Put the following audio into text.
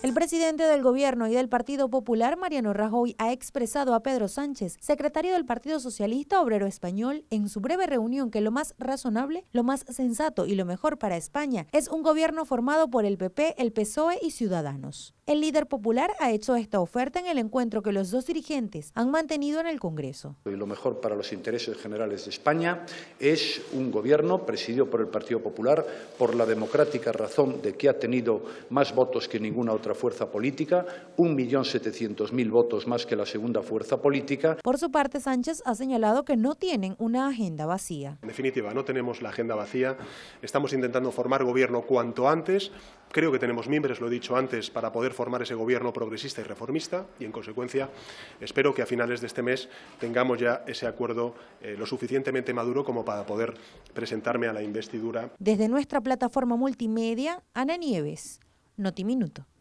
El presidente del gobierno y del Partido Popular, Mariano Rajoy, ha expresado a Pedro Sánchez, secretario del Partido Socialista Obrero Español, en su breve reunión que lo más razonable, lo más sensato y lo mejor para España es un gobierno formado por el PP, el PSOE y Ciudadanos. El líder popular ha hecho esta oferta en el encuentro que los dos dirigentes han mantenido en el Congreso. Y lo mejor para los intereses generales de España es un gobierno presidido por el Partido Popular por la democrática razón de que ha tenido más votos que ninguna otra fuerza política, 1.700.000 votos más que la segunda fuerza política. Por su parte, Sánchez ha señalado que no tienen una agenda vacía. En definitiva, no tenemos la agenda vacía. Estamos intentando formar gobierno cuanto antes. Creo que tenemos miembros, lo he dicho antes, para poder formar ese gobierno progresista y reformista y, en consecuencia, espero que a finales de este mes tengamos ya ese acuerdo eh, lo suficientemente maduro como para poder presentarme a la investidura. Desde nuestra plataforma multimedia, Ana Nieves, Notiminuto.